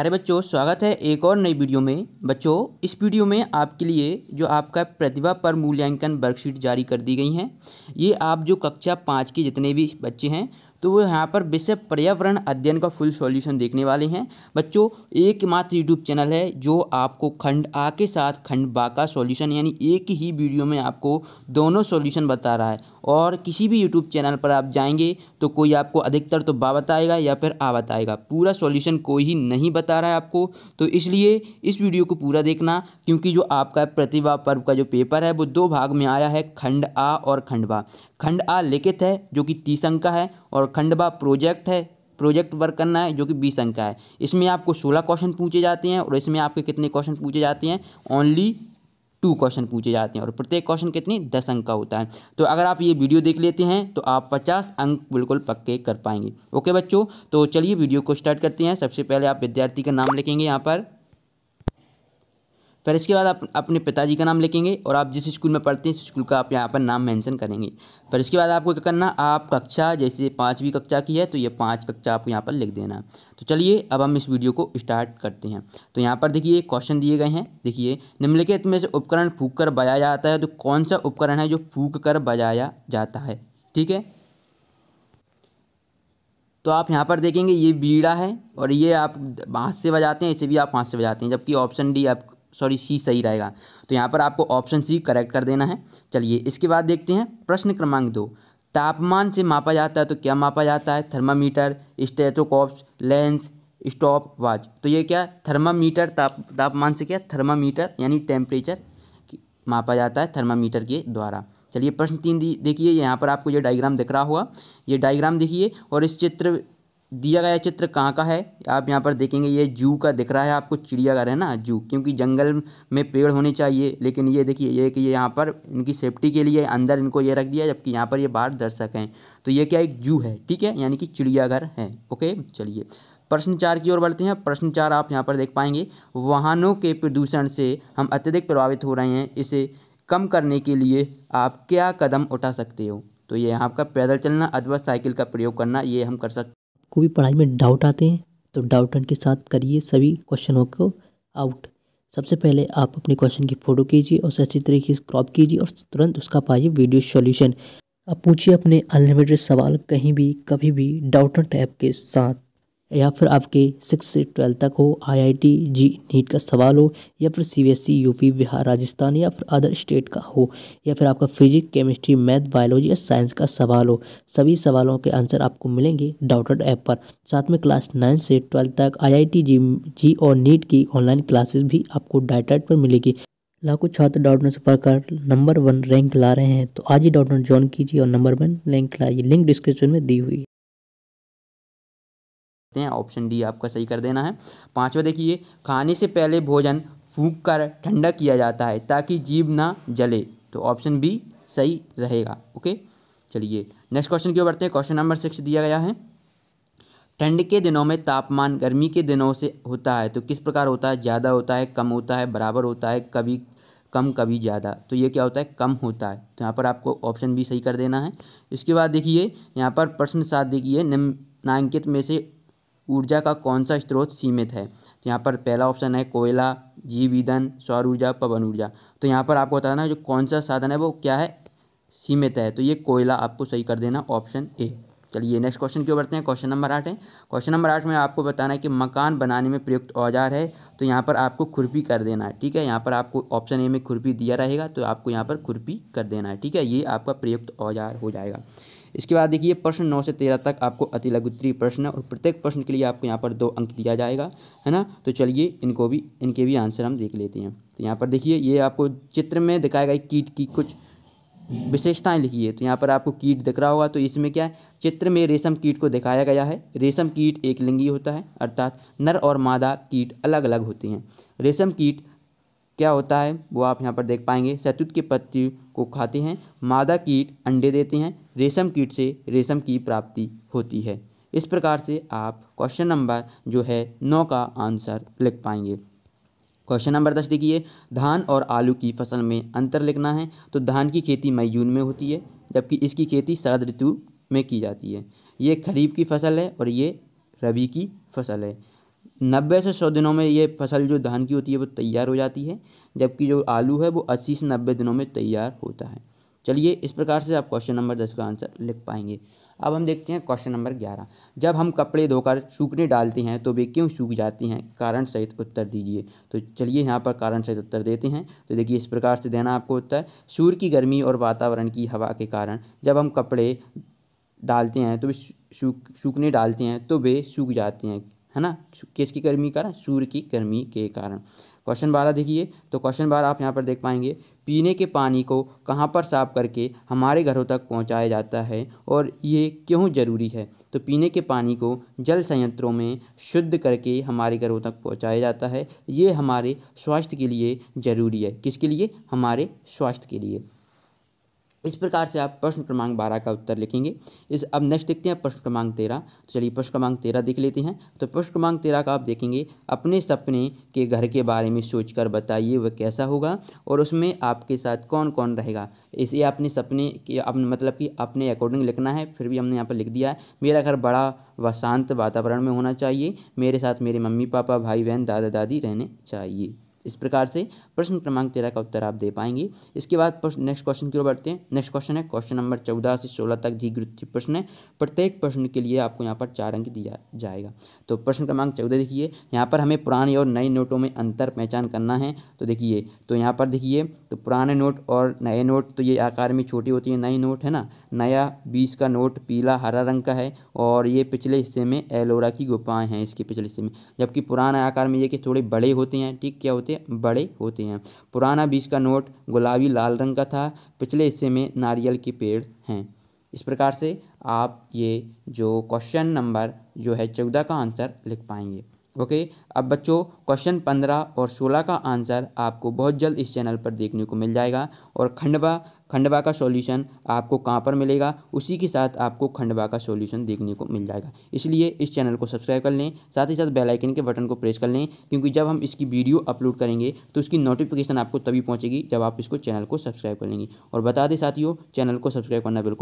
अरे बच्चों स्वागत है एक और नई वीडियो में बच्चों इस वीडियो में आपके लिए जो आपका प्रतिभा पर मूल्यांकन वर्कशीट जारी कर दी गई हैं ये आप जो कक्षा पाँच के जितने भी बच्चे हैं तो वो यहाँ पर विषय पर्यावरण अध्ययन का फुल सॉल्यूशन देखने वाले हैं बच्चों एकमात्र यूट्यूब चैनल है जो आपको खंड आ के साथ खंड बा का सॉल्यूशन यानी एक ही वीडियो में आपको दोनों सॉल्यूशन बता रहा है और किसी भी यूट्यूब चैनल पर आप जाएंगे तो कोई आपको अधिकतर तो बा बताएगा या फिर आ बताएगा पूरा सॉल्यूशन कोई ही नहीं बता रहा है आपको तो इसलिए इस वीडियो को पूरा देखना क्योंकि जो आपका प्रतिभा पर्व का जो पेपर है वो दो भाग में आया है खंड आ और खंड बा खंड आ लिखित है जो कि तीस अंक का है और खंड बा प्रोजेक्ट है प्रोजेक्ट वर्क करना है जो कि बीस अंक का है इसमें आपको सोलह क्वेश्चन पूछे जाते हैं और इसमें आपके कितने क्वेश्चन पूछे जाते हैं ओनली टू क्वेश्चन पूछे जाते हैं और प्रत्येक क्वेश्चन कितनी दस अंक का होता है तो अगर आप ये वीडियो देख लेते हैं तो आप पचास अंक बिल्कुल पक्के कर पाएंगे ओके बच्चों तो चलिए वीडियो को स्टार्ट करते हैं सबसे पहले आप विद्यार्थी का नाम लिखेंगे यहाँ पर फिर इसके बाद आप अपने पिताजी का नाम लिखेंगे और आप जिस स्कूल में पढ़ते हैं उस स्कूल का आप यहाँ पर नाम मेंशन करेंगे फिर इसके बाद आपको क्या करना आप कक्षा जैसे पाँचवीं कक्षा की है तो ये पाँच कक्षा आपको यहाँ पर लिख देना तो चलिए अब हम इस वीडियो को स्टार्ट करते हैं तो यहाँ पर देखिए क्वेश्चन दिए गए हैं देखिए निम्नलिखित में से उपकरण फूक कर बजाया जाता है तो कौन सा उपकरण है जो फूक कर बजाया जाता है ठीक है तो आप यहाँ पर देखेंगे ये बीड़ा है और ये आप हाथ से बजाते हैं इसे भी आप हाथ से बजाते हैं जबकि ऑप्शन डी आप सॉरी सी सही रहेगा तो यहाँ पर आपको ऑप्शन सी करेक्ट कर देना है चलिए इसके बाद देखते हैं प्रश्न क्रमांक दो तापमान से मापा जाता है तो क्या मापा जाता है thermometer stethoscopes lens stopwatch तो ये क्या थर्मामीटर ताप तापमान से क्या थर्मामीटर यानी टेम्परेचर मापा जाता है थर्मामीटर के द्वारा चलिए प्रश्न तीन देखिए यहाँ पर आपको ये डायग्राम दिख रहा होगा ये डायग्राम देखिए और इस चित्र दिया गया चित्र कहाँ का है आप यहाँ पर देखेंगे ये जू का दिख रहा है आपको चिड़ियाघर है ना जू क्योंकि जंगल में पेड़ होने चाहिए लेकिन ये देखिए ये कि ये यहाँ पर इनकी सेफ्टी के लिए अंदर इनको ये रख दिया जबकि यहाँ पर ये बाहर दर्शक हैं तो ये क्या एक जू है ठीक है यानी कि चिड़ियाघर है ओके चलिए प्रश्न चार की ओर बढ़ते हैं प्रश्न चार आप यहाँ पर देख पाएंगे वाहनों के प्रदूषण से हम अत्यधिक प्रभावित हो रहे हैं इसे कम करने के लिए आप क्या कदम उठा सकते हो तो ये आपका पैदल चलना अथवा साइकिल का प्रयोग करना ये हम कर सकते को भी पढ़ाई में डाउट आते हैं तो डाउट के साथ करिए सभी क्वेश्चनों को आउट सबसे पहले आप अपने क्वेश्चन की फ़ोटो कीजिए और अच्छी तरीके से क्रॉप कीजिए और तुरंत उसका पाइए वीडियो सॉल्यूशन अब पूछिए अपने अनलिमिटेड सवाल कहीं भी कभी भी डाउट ऐप के साथ या फिर आपके सिक्स से ट्वेल्थ तक हो आईआईटी जी नीट का सवाल हो या फिर CBSE UP e, Bihar Rajasthan या फिर अदर स्टेट का हो या फिर आपका फिजिक केमिस्ट्री मैथ बायोलॉजी या साइंस का सवाल हो सभी सवालों के आंसर आपको मिलेंगे डाउटेड ऐप पर साथ में क्लास नाइन से ट्वेल्थ तक आईआईटी जी जी और नीट की ऑनलाइन क्लासेस भी आपको डाइटेड पर मिलेगी लाखों छात्र डॉटनेट से पढ़कर नंबर वन रैंक ला रहे हैं तो आज ही डॉटनेट ज्वाइन कीजिए और नंबर वन रैंक लाइए लिंक डिस्क्रिप्शन में दी हुई हैं ऑप्शन डी आपका सही कर देना है पांचवा देखिए खाने से पहले भोजन फूक कर ठंडा किया जाता है ताकि जीव ना जले तो ऑप्शन बी सही रहेगा ओके चलिए नेक्स्ट क्वेश्चन की ओर बढ़ते हैं क्वेश्चन नंबर सिक्स दिया गया है ठंड के दिनों में तापमान गर्मी के दिनों से होता है तो किस प्रकार होता है ज़्यादा होता है कम होता है बराबर होता है कभी कम कभी ज़्यादा तो ये क्या होता है कम होता है तो यहाँ पर आपको ऑप्शन बी सही कर देना है इसके बाद देखिए यहाँ पर प्रश्न सात देखिए निम्नांकित में से ऊर्जा का कौन सा स्रोत सीमित है तो यहाँ पर पहला ऑप्शन है कोयला जीव ईंधन सौर ऊर्जा पवन ऊर्जा तो यहाँ पर आपको बताना है जो कौन सा साधन है वो क्या है सीमित है तो ये कोयला आपको सही कर देना ऑप्शन ए चलिए नेक्स्ट क्वेश्चन क्यों बढ़ते हैं क्वेश्चन नंबर आठ है क्वेश्चन नंबर आठ में आपको बताना है कि मकान बनाने में प्रयुक्त औजार है तो यहाँ पर आपको खुरपी कर देना है ठीक है यहाँ पर आपको ऑप्शन ए में खुरपी दिया रहेगा तो आपको यहाँ पर खुरपी कर देना है ठीक है ये आपका प्रयुक्त औजार हो जाएगा इसके बाद देखिए प्रश्न नौ से तेरह तक आपको अति लघुत्तरीय प्रश्न और प्रत्येक प्रश्न के लिए आपको यहाँ पर दो अंक दिया जाएगा है ना तो चलिए इनको भी इनके भी आंसर हम देख लेते हैं तो यहाँ पर देखिए ये आपको चित्र में दिखाया गया कीट की कुछ विशेषताएं लिखी है तो यहाँ पर आपको कीट दिख रहा होगा तो इसमें क्या है चित्र में रेशम कीट को दिखाया गया है रेशम कीट एक लिंगी होता है अर्थात नर और मादा कीट अलग अलग होते हैं रेशम कीट क्या होता है वो आप यहाँ पर देख पाएंगे शहतूत के पत्ती को खाते हैं मादा कीट अंडे देते हैं रेशम कीट से रेशम की प्राप्ति होती है इस प्रकार से आप क्वेश्चन नंबर जो है नौ का आंसर लिख पाएंगे क्वेश्चन नंबर दस देखिए धान और आलू की फसल में अंतर लिखना है तो धान की खेती मई जून में होती है जबकि इसकी खेती शरद ऋतु में की जाती है ये खरीफ की फसल है और ये रबी की फसल है नब्बे से सौ दिनों में ये फसल जो धान की होती है वो तैयार हो जाती है जबकि जो आलू है वो अस्सी से नब्बे दिनों में तैयार होता है चलिए इस प्रकार से आप क्वेश्चन नंबर दस का आंसर लिख पाएंगे अब हम देखते हैं क्वेश्चन नंबर ग्यारह जब हम कपड़े धोकर सूखने डालते हैं तो वे क्यों सूख जाती हैं कारण सहित उत्तर दीजिए तो चलिए यहाँ पर कारण सहित उत्तर देते हैं तो देखिए इस प्रकार से देना आपको उत्तर सूर्य की गर्मी और वातावरण की हवा के कारण जब हम कपड़े डालते हैं तो वे सूख सूखने डालते हैं तो वे सूख जाते हैं है ना किसकी गर्मी कारण सूर्य की गर्मी के कारण क्वेश्चन बारह देखिए तो क्वेश्चन बारह आप यहाँ पर देख पाएंगे पीने के पानी को कहाँ पर साफ करके हमारे घरों तक पहुँचाया जाता है और ये क्यों ज़रूरी है तो पीने के पानी को जल संयंत्रों में शुद्ध करके हमारे घरों तक पहुँचाया जाता है ये हमारे स्वास्थ्य के लिए ज़रूरी है किसके लिए हमारे स्वास्थ्य के लिए इस प्रकार से आप प्रश्न क्रमांक बारह का उत्तर लिखेंगे इस अब नेक्स्ट देखते हैं प्रश्न क्रमांक तेरह तो चलिए प्रश्न क्रमांक तेरह देख लेते हैं तो प्रश्न क्रमांक तेरह का आप देखेंगे अपने सपने के घर के बारे में सोचकर बताइए वह कैसा होगा और उसमें आपके साथ कौन कौन रहेगा इसे अपने सपने के अपने मतलब कि अपने अकॉर्डिंग लिखना है फिर भी हमने यहाँ पर लिख दिया है मेरा घर बड़ा व शांत वातावरण में होना चाहिए मेरे साथ मेरे मम्मी पापा भाई बहन दादा दादी रहने चाहिए इस प्रकार से प्रश्न क्रमांक तेरह का उत्तर आप दे पाएंगे इसके बाद नेक्स्ट क्वेश्चन की ओर बढ़ते हैं नेक्स्ट क्वेश्चन है क्वेश्चन नंबर चौदह से सोलह तक धीगृति प्रश्न है प्रत्येक प्रश्न के लिए आपको यहाँ पर चार अंक दिया जाएगा तो प्रश्न क्रमांक चौदह देखिए यहाँ पर हमें पुराने और नए नोटों में अंतर पहचान करना है तो देखिए तो यहाँ पर देखिए तो पुराने नोट और नए नोट तो ये आकार में छोटी होती है नए नोट है ना नया बीस का नोट पीला हरा रंग का है और ये पिछले हिस्से में एलोरा की गुफाएँ हैं इसके पिछले हिस्से में जबकि पुराने आकार में ये कि थोड़े बड़े होते हैं ठीक क्या होते हैं पत्ते बड़े होते हैं पुराना बीज का नोट गुलाबी लाल रंग का था पिछले हिस्से में नारियल के पेड़ हैं इस प्रकार से आप ये जो क्वेश्चन नंबर जो है चौदह का आंसर लिख पाएंगे ओके अब बच्चों क्वेश्चन पंद्रह और सोलह का आंसर आपको बहुत जल्द इस चैनल पर देखने को मिल जाएगा और खंडवा खंडवा का सॉल्यूशन आपको कहाँ पर मिलेगा उसी के साथ आपको खंडवा का सॉल्यूशन देखने को मिल जाएगा इसलिए इस चैनल को सब्सक्राइब कर लें साथ ही साथ बेल आइकन के बटन को प्रेस कर लें क्योंकि जब हम इसकी वीडियो अपलोड करेंगे तो उसकी नोटिफिकेशन आपको तभी पहुँचेगी जब आप इसको चैनल को सब्सक्राइब कर लेंगे और बता दें साथियों चैनल को सब्सक्राइब करना बिल्कुल